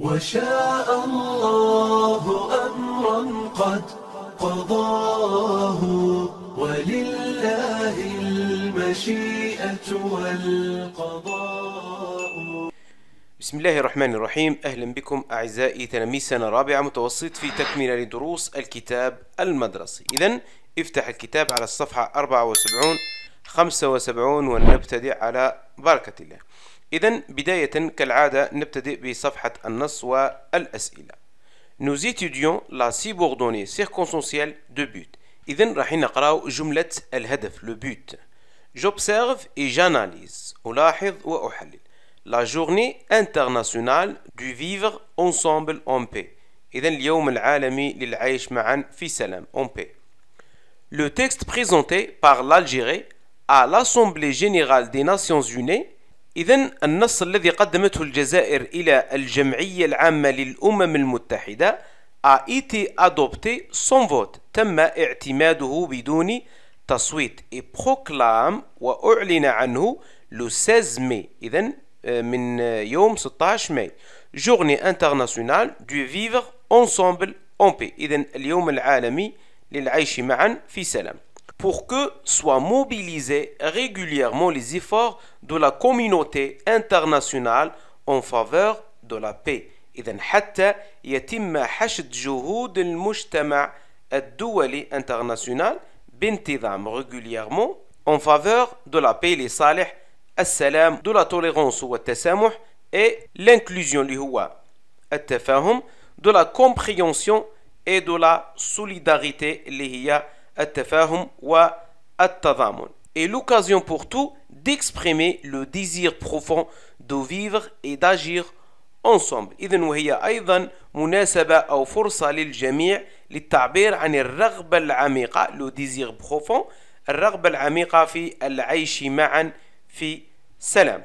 وشاء الله أمرا قد قضاه ولله المشيئة والقضاء بسم الله الرحمن الرحيم أهلا بكم أعزائي تلاميذ سنة رابعة متوسط في تكملة لدروس الكتاب المدرسي إذا افتح الكتاب على الصفحة 74 75 ونبتدئ على بركة الله إذا بداية كالعادة نبتدئ بصفحة النص والأسئلة. Nous étudions la subordonnée circonstancielle de but. إذا راح نقرأ جملة الهدف le but. J'observe et j'analyse. ألاحظ وأحلل. La journée internationale du vivre ensemble en paix. إذا اليوم العالمي للعيش معا في سلام en paix. Le texte présenté par l'Algérie à l'Assemblée générale des Nations Unies إذا النص الذي قدمته الجزائر إلى الجمعية العامة للأمم المتحدة a été adopté sans vote تم اعتماده بدون تصويت et proclame وأعلن عنه le 16 mai إذا آه، من آه، يوم 16 ماي جورني انترناسيونال دو فيفر اونسومبل اون بي إذا اليوم العالمي للعيش معا في سلام pour que soient mobilisés régulièrement les efforts de la communauté internationale en faveur de la paix. إذا حتى يتم حشد جهود المجتمع الدولي international بانتظام régulièrement en faveur de la paix لصالح السلام de la tolérance والتسامح de l'inclusion اللي هو التفاهم de la compréhension et de la solidarité اللي هي التفاهم والتضامن et l'occasion pour tout d'exprimer le désir profond de vivre et d'agir ensemble إذن وهي أيضا مناسبة أو فرصة للجميع للتعبير عن الرغبة العميقة لو désir profond الرغبة العميقة في العيش معا في سلام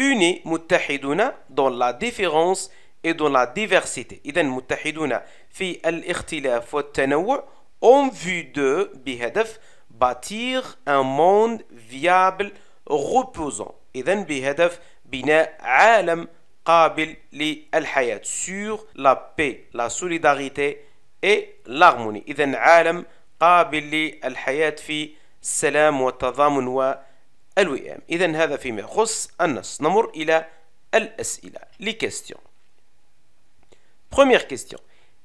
unis متحدون dans la différence et dans la diversité اذا متحدون في الاختلاف والتنوع en vue de بهدف bâtir un monde viable reposant إذا بهدف بناء عالم قابل للحياة sur la paix la solidarité et l'harmonie إذا عالم قابل للحياة في السلام والتضامن والوئام إذا هذا فيما يخص النص نمر إلى الأسئلة les questions Première question.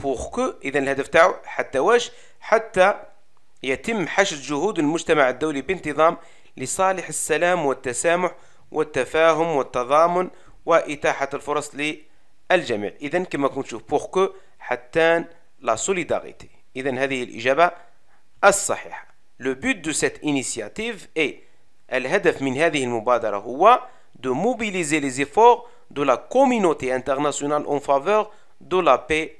بوغكو اذا الهدف تاعو حتى واش حتى يتم حشد جهود المجتمع الدولي بانتظام لصالح السلام والتسامح والتفاهم والتضامن واتاحه الفرص للجميع اذا كما كنت تشوف بوغكو حتى لا سوليداريتي اذا هذه الاجابه الصحيحه لو بوت دو سيت انيسياتيف اي الهدف من هذه المبادرة هو دو موبيليزي لي زيفور دو لا كومينوتي انترناسيونال اون فافور دو لا بي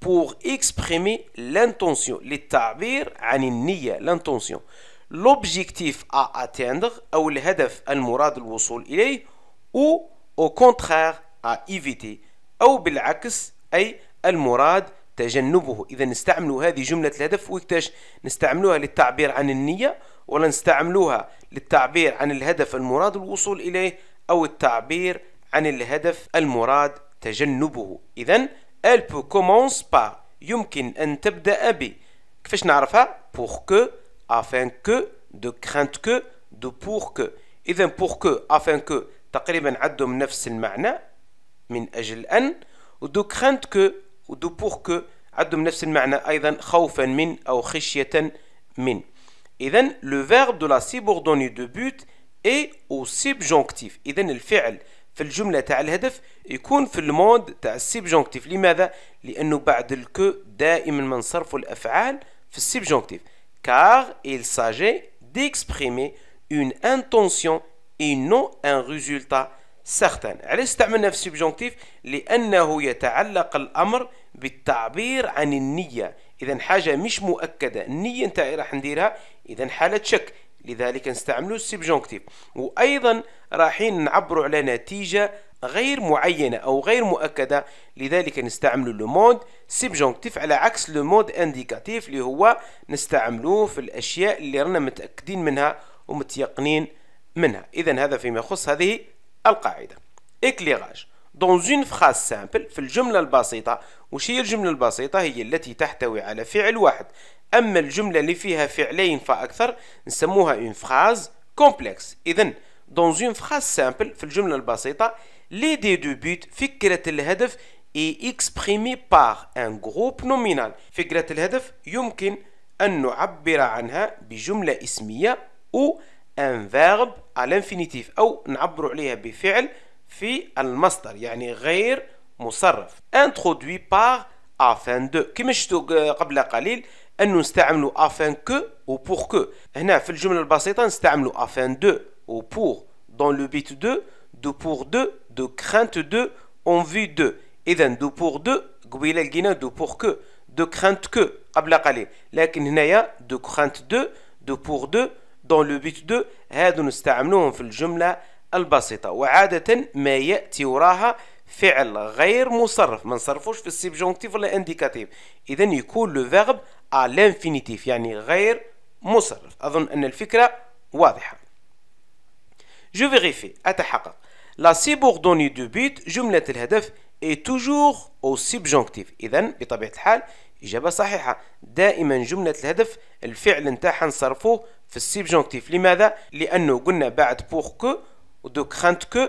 pour exprimer l'intention للتعبير عن النية l'intention l'objectif à atteindre أو الهدف المراد الوصول إليه ou au contraire à éviter أو بالعكس أي المراد تجنبه إذا نستعملوا هذه جملة الهدف وكتاش نستعملوها للتعبير عن النية ولا نستعملوها للتعبير عن الهدف المراد الوصول إليه أو التعبير عن الهدف المراد تجنبه إذا elle peut commence par يمكن أن تبدأ ب كيفاش نعرفها pour que afin que de crainte que de pour que إذا pour que afin que تقريبا عندهم نفس المعنى من أجل أن ودو كرانت كو ودو بور كو عندهم نفس المعنى أيضا خوفا من أو خشية من إذا لو فيرب دو لا سيبوردوني دو بوت اي او سيبجونكتيف إذا الفعل في الجملة تاع الهدف يكون في المود تاع السيبجونكتيف لماذا؟ لأنه بعد الكو دائما ما نصرفوا الأفعال في السيبجونكتيف كار il s'agit d'exprimer une intention et non un résultat certain علاش استعملنا في السبجونكتيف لأنه يتعلق الأمر بالتعبير عن النية إذا حاجة مش مؤكدة النية نتاعي راح نديرها إذا حالة شك لذلك نستعملوا السبجونكتيف وايضا رايحين نعبروا على نتيجه غير معينة أو غير مؤكدة لذلك نستعملوا لو مود سبجونكتيف على عكس لو مود انديكاتيف اللي هو نستعملوه في الأشياء اللي رانا متأكدين منها ومتيقنين منها إذا هذا فيما يخص هذه القاعدة إكليغاج دون اون فراز سامبل في الجملة البسيطة وش هي الجملة البسيطة هي التي تحتوي على فعل واحد أما الجملة اللي فيها فعلين فأكثر نسموها اون فراز كومبلكس إذا دون اون فراز سامبل في الجملة البسيطة لي دي دو بوت فكرة الهدف اي اكسبريمي بار ان جروب نومينال فكرة الهدف يمكن أن نعبر عنها بجملة اسمية أو ان فيرب على انفينيتيف أو نعبر عليها بفعل في المصدر يعني غير مصرف introduit par افان دو كما شفتوا قبل قليل ان نستعملوا افان كو و بور كو هنا في الجمله البسيطه نستعملوا افان دو و بور دون لو بيت دو دو بور دو دو كرانت دو اون في دو اذا دو بور دو قبيله لقينا دو بور كو دو كرانت كو قبل قليل لكن هنايا دو كرانت دو دو بور دو دون لو بيت دو هادو نستعملوهم في الجمله البسيطه وعاده ما ياتي وراها فعل غير مصرف ما نصرفوش في السبجونكتيف ولا انديكاتيف اذا يكون لو فيرب ا لانفينيتيف يعني غير مصرف اظن ان الفكره واضحه جو فيريفي اتحقق لا سيبوردوني دو بيت جمله الهدف اي توجور او سبجونكتيف اذا بطبيعه الحال اجابه صحيحه دائما جمله الهدف الفعل نتاعها نصرفوه في السبجونكتيف لماذا لانه قلنا بعد بوغ كو ودو كرانت كو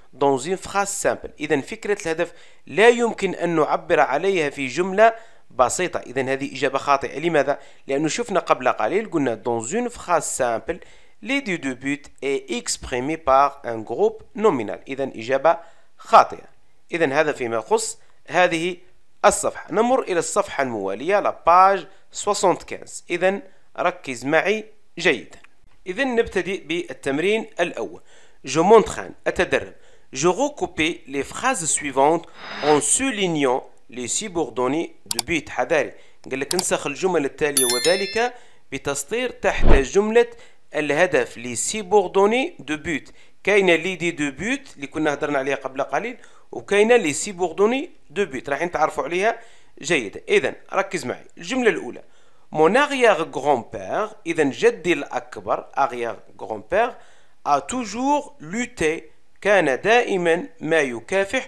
دون اون فراز سامبل اذا فكره الهدف لا يمكن ان نعبر عليها في جمله بسيطه اذا هذه اجابه خاطئه لماذا لانه شفنا قبل قليل قلنا دون اون فراز سامبل l'idée de but est exprimée par un groupe nominal إذا إجابة خاطئة إذا هذا فيما يخص هذه الصفحة نمر إلى الصفحة الموالية لاباج 75 إذا ركز معي جيدا إذا نبتدئ بالتمرين الأول جو مونتخان أتدرب je recoupais les phrases suivantes en soulignant les subordonnées de but. حذاري قال لك انسخ الجمل التالية وذلك بتسطير تحت جملة الهدف لي سيبوردوني دو بوت كاينه ليدي دو بوت اللي كنا هضرنا عليها قبل قليل وكاينه لي سيبوردوني دو بوت رايحين تعرفوا عليها جيدا اذا ركز معي الجمله الاولى مون اغيير غران بير اذا جدي الاكبر اغيير غران بير ا توجور لوتي كان دائما ما يكافح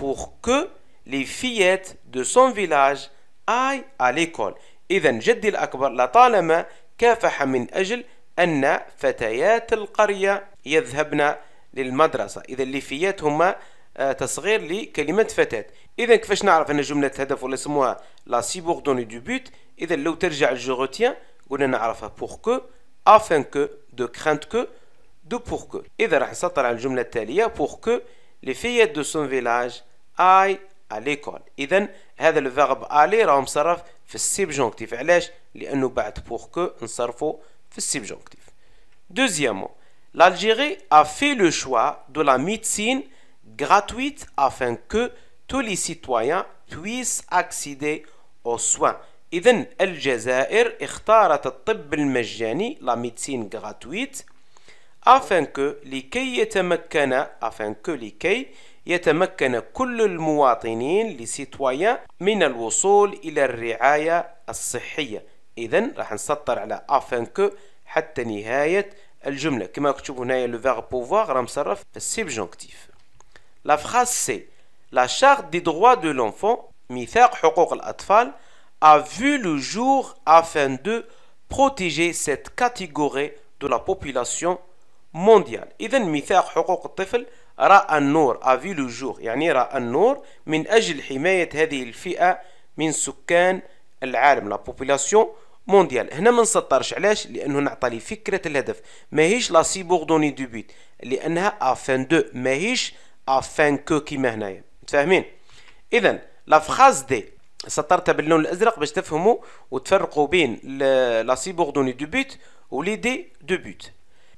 pour que les fillettes de son village aillent à l'école إذا جدي الأكبر لطالما كافح من أجل أن فتيات القرية يذهبن للمدرسة إذا اللي فيات هما تصغير لكلمة فتاة إذا كيفاش نعرف أن جملة هدف ولا يسموها لا سيبوردوني دو بوت إذا لو ترجع الجو قلنا نعرفها بور كو afin que de crainte que De pour que. Et pour que les filles de son village aillent à l'école. Et donc, le verbe aller est en cercle dans le subjonctif. Pourquoi? Parce que c'est pour verbe qui est en dans le subjonctif. Deuxièmement, l'Algérie a fait le choix de la médecine gratuite afin que tous les citoyens puissent accéder aux soins. Et donc, l'Algérie a choisi le choix de la médecine gratuite. afin que لكي يتمكن afin que لكي يتمكن كل المواطنين لسيتوايان من الوصول إلى الرعاية الصحية إذا راح نسطر على afin que حتى نهاية الجملة كما تشوفوا هنايا لو فيرب بوفوار راه مصرف في السيبجونكتيف لا فراس سي لا شارت دي دروا دو لونفون ميثاق حقوق الأطفال a vu le jour afin de protéger cette catégorie de la population مونديال إذا ميثاق حقوق الطفل رأى النور أفي لو جور يعني رأى النور من أجل حماية هذه الفئة من سكان العالم لا بوبولاسيون مونديال هنا ما نسطرش علاش لانه نعطي فكره الهدف ماهيش لا سيبور دوني دو بيت لانها افان دو ماهيش افان كو كيما هنايا متفاهمين اذا لا فراز دي سطرتها باللون الازرق باش تفهموا وتفرقوا بين لا سيبور دوني دو بيت وليدي دو بيت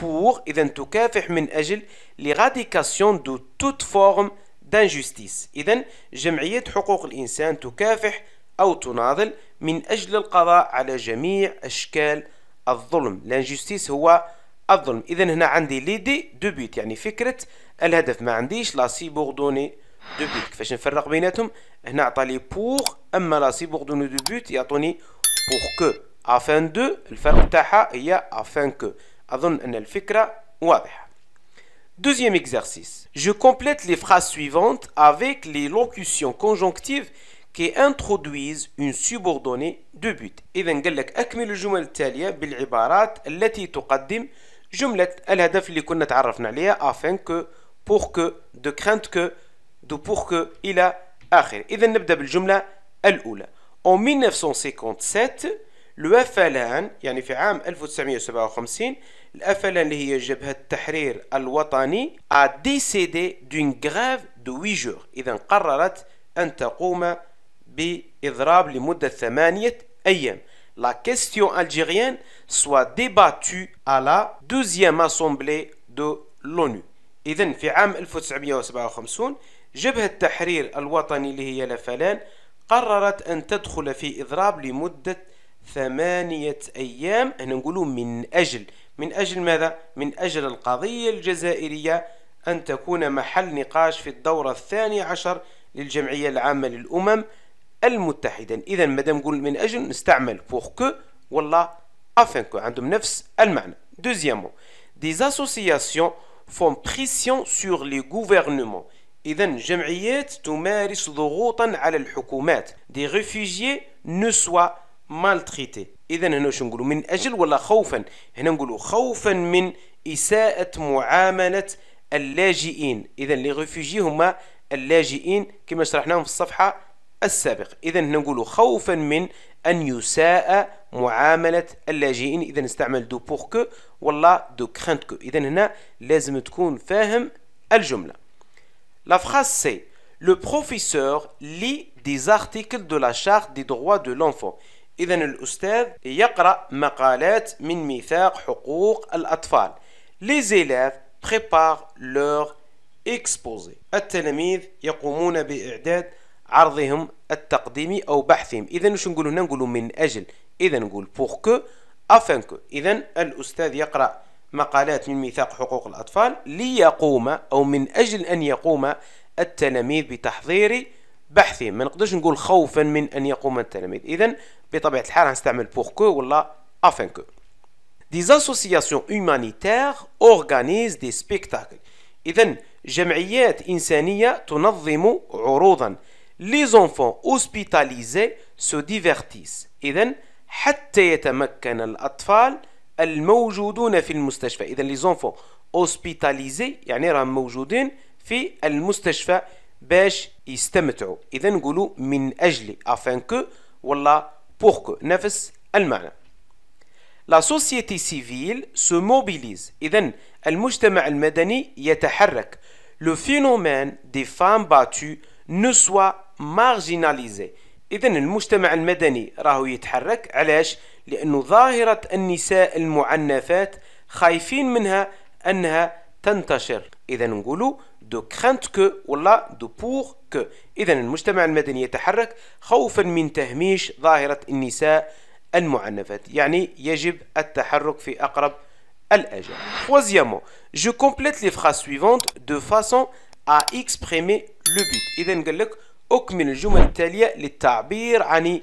pour إذا تكافح من أجل l'éradication de toute forme d'injustice إذا جمعية حقوق الإنسان تكافح أو تناضل من أجل القضاء على جميع أشكال الظلم لانجوستيس هو الظلم إذا هنا عندي ليدي دو بيت يعني فكرة الهدف ما عنديش لا سيبوغ دوني دو بيت كيفاش نفرق بيناتهم هنا عطالي بور أما لا سيبوغ دوني دو بيت يعطوني بور كو افان دو الفرق تاعها هي افان كو أظن أن الفكرة واضحة Deuxième exercice. Je complète les phrases suivantes avec les locutions conjonctives qui introduisent une subordonnée de but. إذا قال لك أكمل الجمل التالية بالعبارات التي تقدم جملة الهدف اللي كنا تعرفنا عليها afin que pour que de crainte que de pour que إلى آخر. إذا نبدأ بالجملة الأولى. En 1957 le FLN يعني في عام 1957 الافلا اللي هي جبهة التحرير الوطني a décédé d'une grève de 8 jours إذا قررت أن تقوم بإضراب لمدة ثمانية أيام لا كيستيون الجيريان سوا ديباتو على دوزيام اسومبلي دو لونو إذا في عام 1957 جبهة التحرير الوطني اللي هي لفلان قررت أن تدخل في إضراب لمدة ثمانية أيام هنا نقولوا من أجل من أجل ماذا؟ من أجل القضية الجزائرية أن تكون محل نقاش في الدورة الثانية عشر للجمعية العامة للأمم المتحدة إذا مادام نقول من أجل نستعمل بور كو ولا afin que عندهم نفس المعنى دوزيامو des associations font pression sur les gouvernements. إذا جمعيات تمارس ضغوطا على الحكومات. Des réfugiés ne soient maltraités. اذا هنا واش نقولوا من اجل ولا خوفا هنا نقولوا خوفا من اساءه معامله اللاجئين اذا لي ريفوجي هما اللاجئين كما شرحناهم في الصفحه السابقه اذا هنا نقولوا خوفا من ان يساء معامله اللاجئين اذا نستعمل دو بور كو ولا دو كرانت كو اذا هنا لازم تكون فاهم الجمله لا فراس سي لو بروفيسور لي دي زارتيكل دو لا شارت دي droits دو لونفون إذا الأستاذ يقرأ مقالات من ميثاق حقوق الأطفال Les élèves préparent leur exposé التلاميذ يقومون بإعداد عرضهم التقديمي أو بحثهم إذا واش نقول هنا نقول من أجل إذا نقول pour que afin que إذا الأستاذ يقرأ مقالات من ميثاق حقوق الأطفال ليقوم أو من أجل أن يقوم التلاميذ بتحضير بحثهم ما نقدرش نقول خوفا من أن يقوم التلاميذ إذا بطبيعه الحال غنستعمل بور كو ولا افان كو دي زاسوسياسيون هومانيتير اورغانيز دي سبيكتاكل اذا جمعيات انسانيه تنظم عروضا لي زونفون اوسبيتاليزي سو ديفيرتيس اذا حتى يتمكن الاطفال الموجودون في المستشفى اذا لي زونفون اوسبيتاليزي يعني راهم موجودين في المستشفى باش يستمتعوا اذا نقولوا من اجل افان كو ولا pour que نفس المعنى La société civile se mobilise. إذا المجتمع المدني يتحرك. Le phénomène des femmes battues ne soit marginalisé. إذا المجتمع المدني راهو يتحرك علاش؟ لأنه ظاهرة النساء المعنفات خايفين منها أنها تنتشر. إذا نقولوا دو كرانت كو ولا دو بور كو إذا المجتمع المدني يتحرك خوفا من تهميش ظاهرة النساء المعنفات يعني يجب التحرك في أقرب الأجل فوزيامو جو كومبليت لي فراس سويفونت دو فاسون ا اكسبريمي لو بيت إذا قال لك أكمل الجمل التالية للتعبير عن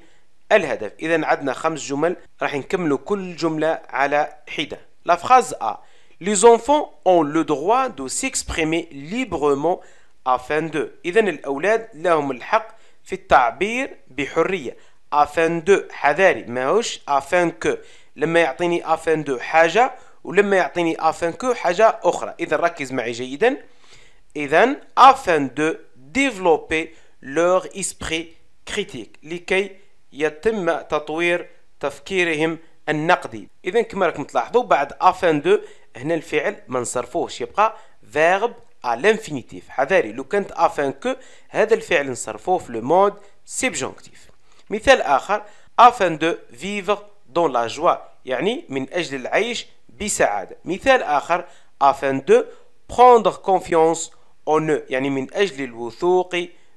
الهدف إذا عندنا خمس جمل راح نكملوا كل جملة على حدة لا فراس ا Les enfants ont le droit de s'exprimer librement afin de. إذن الأولاد لهم الحق في التعبير بحرية afin de حذاري ماهوش afin que لما يعطيني afin de حاجة ولما يعطيني afin que حاجة أخرى إذا ركز معي جيدا إذا afin de développer leur esprit critique لكي يتم تطوير تفكيرهم النقدي إذا كما راكم تلاحظوا بعد afin de هنا الفعل ما نصرفوش يبقى فيرب ا لانفينيتيف حذاري لو كانت افان كو هذا الفعل نصرفوه في لو مود سبجونكتيف مثال اخر افان دو فيفر دون لا جوا يعني من اجل العيش بسعاده مثال اخر افان دو prendre confiance en eux يعني من أجل الوثوق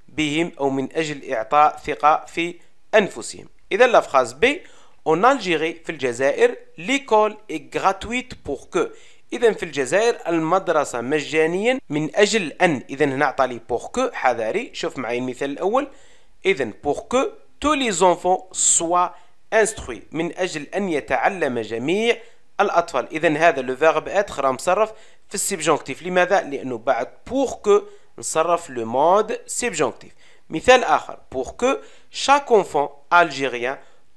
بهم أو من أجل إعطاء ثقة في أنفسهم إذا فراز بي En Algérie, في الجزائر, l'école est gratuite pour que إذا في الجزائر المدرسة مجانيا من أجل أن إذا هنا عطى لي بور حذاري شوف معي المثال الأول إذا بوركو تو لي زونفون سوا انستخوي من أجل أن يتعلم جميع الأطفال إذا هذا لو فيرب إتخ راه مصرف في السبجونكتيف لماذا؟ لأنه بعد بوركو نصرف لو مود سبجونكتيف مثال آخر بوركو شاك أونفون ألجيريان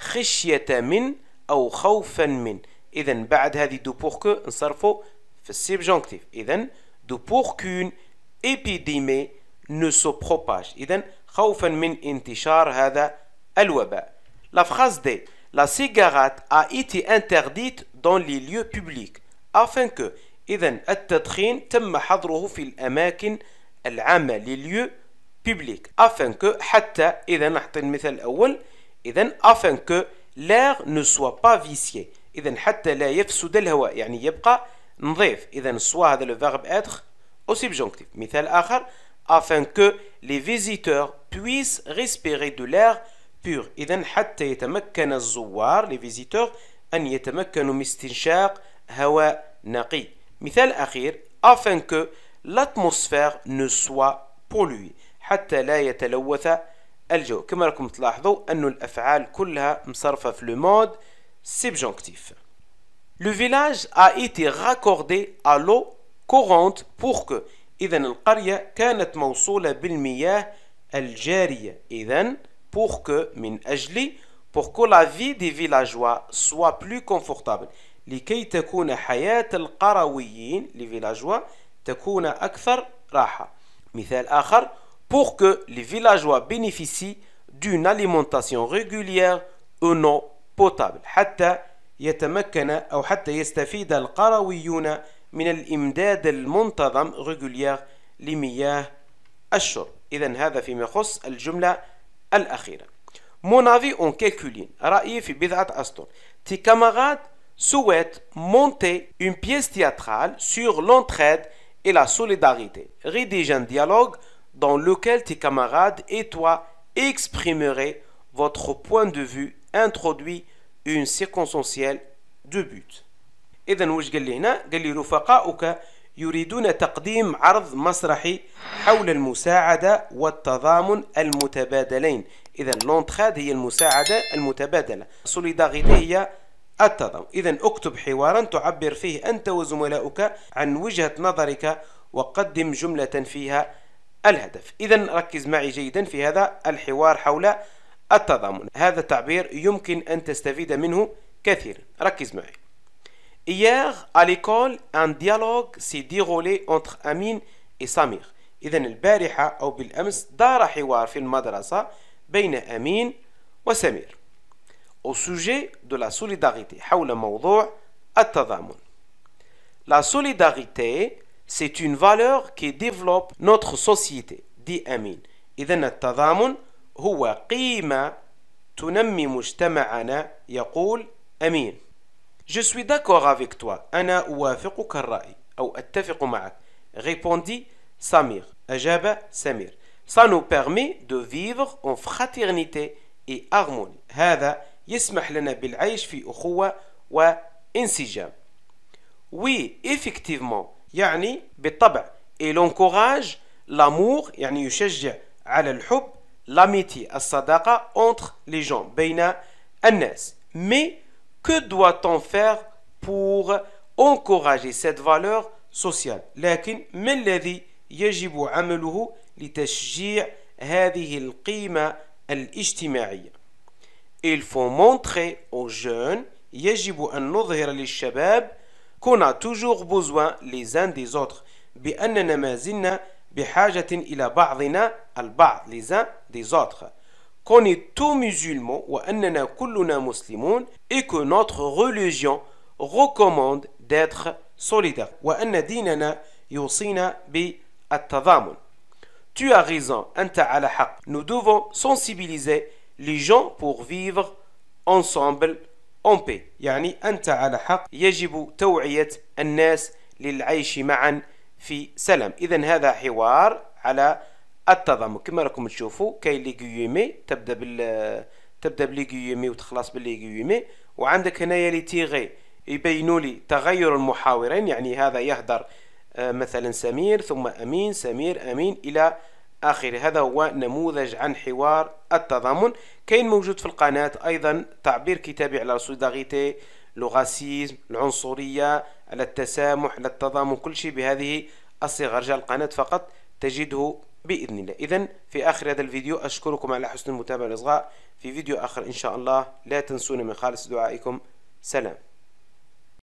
خشية من أو خوفا من إذا بعد هذه دو بور كو نصرفو في السيبجونكتيف إذا دو بور كون إبيديمي نو سو بروباج إذا خوفا من انتشار هذا الوباء لا فراز دي لا سيجارات a été interdite dans les lieux publics afin que إذا التدخين تم حظره في الأماكن العامة les lieux publics afin que حتى إذا نعطي المثال الأول اذا افان كو لاغ نو سوا با فيسيي اذا حتى لا يفسد الهواء يعني يبقى نظيف اذا سوا هذا لو فيرب اتر او سيبجونكتيف مثال اخر افان كو لي فيزيتور بويس ريسبيري دو لاغ بور اذا حتى يتمكن الزوار لي فيزيتور ان يتمكنوا من استنشاق هواء نقي مثال اخير افان كو لاتموسفير نو سوا بولوي حتى لا يتلوث الهواء الجو كما راكم تلاحظوا أن الأفعال كلها مصرفة في لو مود سيبجونكتيف لو فيلاج ا ايتي راكوردي ا لو كورونت pour إذا القرية كانت موصولة بالمياه الجارية إذا pour من أجل pour que la vie des villageois soit plus لكي تكون حياة القرويين لفيلاجوا تكون أكثر راحة مثال آخر pour que les villageois bénéficient d'une alimentation régulière en eau potable. حتى يتمكن أو حتى يستفيد القرويون من الإمداد المنتظم régulier لمياه الشرب. إذا هذا فيما يخص الجملة الأخيرة. Mon avis en quelques lignes. رأيي في بضعة أسطر. Tes camarades souhaitent monter une pièce théâtrale sur l'entraide et la solidarité. Rédige un dialogue dans lequel tes camarades et toi exprimerez votre point de vue introduit une circonstancielle de but. إذا واش قال لي هنا؟ قال لي رفقاؤك يريدون تقديم عرض مسرحي حول المساعدة والتضامن المتبادلين إذا لونتخاد هي المساعدة المتبادلة سوليداريتي هي التضامن إذا اكتب حوارا تعبر فيه أنت وزملاؤك عن وجهة نظرك وقدم جملة فيها الهدف إذا ركز معي جيدا في هذا الحوار حول التضامن هذا التعبير يمكن أن تستفيد منه كثيرا ركز معي Hier, à l'école, un dialogue s'est déroulé entre Amin et Samir. إذا البارحة أو بالأمس دار حوار في المدرسة بين أمين وسمير. Au sujet de la solidarité حول موضوع التضامن. La solidarité c'est une valeur qui développe notre société dit Amin. إذن التضامن هو قيمة تنمي مجتمعنا يقول Amin. Je suis d'accord avec toi أنا أوافقك الرأي أو أتفق معك répondit Samir أجاب Samir? Ça nous permet de vivre en fraternité et harmonie هذا يسمح لنا بالعيش في أخوة وانسجام Oui, effectivement, يعني بالطبع إلونكوراج لامور يعني يشجع على الحب لاميتي الصداقة اونتر لي جون بين الناس مي كو دوا تون فير بور أونكوراجي سيت فالور سوسيال لكن ما الذي يجب عمله لتشجيع هذه القيمة الاجتماعية il faut montrer aux jeunes يجب أن نظهر للشباب qu'on a toujours besoin les uns des autres. بأننا ما زلنا بحاجة إلى بعضنا البعض les uns des autres. Qu'on est tous musulmans وأننا كلنا مسلمون et que notre religion recommande d'être solidaire. وأن ديننا يوصينا بالتضامن. Tu as raison, أنت على حق. Nous devons sensibiliser les gens pour vivre ensemble اون بي يعني أنت على حق يجب توعية الناس للعيش معا في سلام إذا هذا حوار على التضامن كما راكم تشوفوا كاين لي غيومي تبدا بال تبدا بلي غيومي وتخلص باللي غيومي وعندك هنايا لي تيغي يبينوا لي تغير المحاورين يعني هذا يهدر آه، مثلا سمير ثم امين سمير امين الى آخر هذا هو نموذج عن حوار التضامن كاين موجود في القناة أيضا تعبير كتابي على السوليداريتي لغاسيزم العنصرية على التسامح على التضامن كل شيء بهذه الصيغة رجع القناة فقط تجده بإذن الله إذا في آخر هذا الفيديو أشكركم على حسن المتابعة الإصغاء في فيديو آخر إن شاء الله لا تنسونا من خالص دعائكم سلام